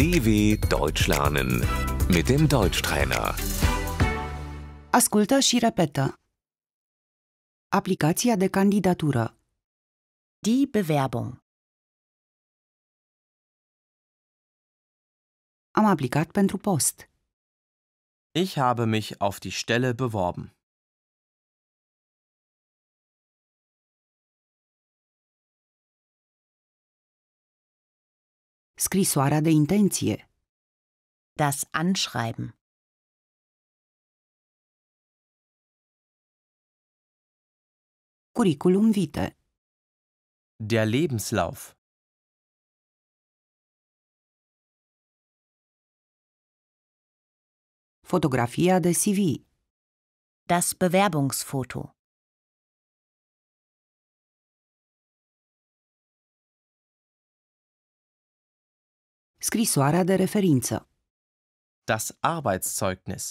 DW Deutsch lernen mit dem Deutschtrainer. Ascultă și repetă. Aplicația de candidatură. Die Bewerbung. Am aplicat pentru post. Ich habe mich auf die Stelle beworben. Scrisoarea de intenție. Das Anschreiben. Curriculum vitae. Der Lebenslauf. Fotografia de CV. Das Bewerbungsfoto. Scrisoarea de referință. Das Arbeitszeugnis.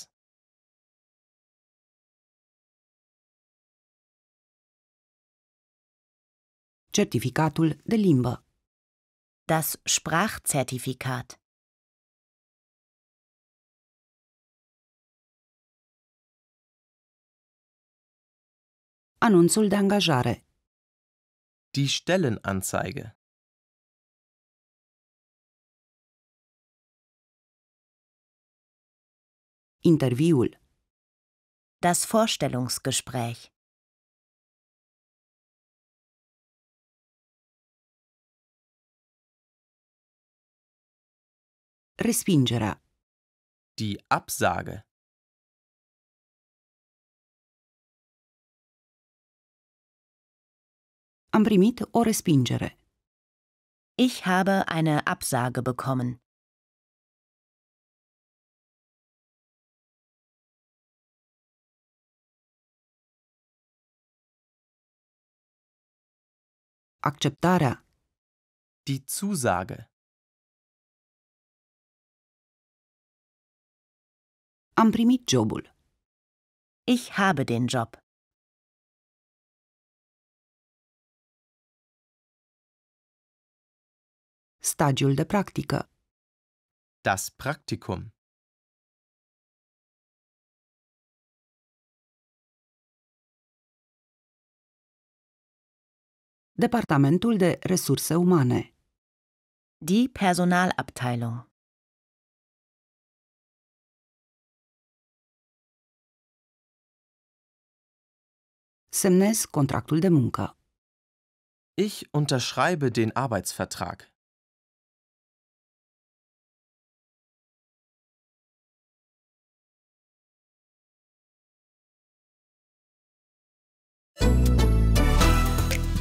Certificatul de limbă. Das Sprachzertifikat. Anunțul de angajare. Die Stellenanzeige. Interviul. Das Vorstellungsgespräch. Respingera. Die Absage. Am primit o respingere. Ich habe eine Absage bekommen. Acceptarea. Die Zusage. Am primit jobul. Ich habe den Job. Stagiul de practică. Das Praktikum. Departamentul de Resurse Umane. Die Personalabteilung. Semnes contractul de Munca. Ich unterschreibe den Arbeitsvertrag.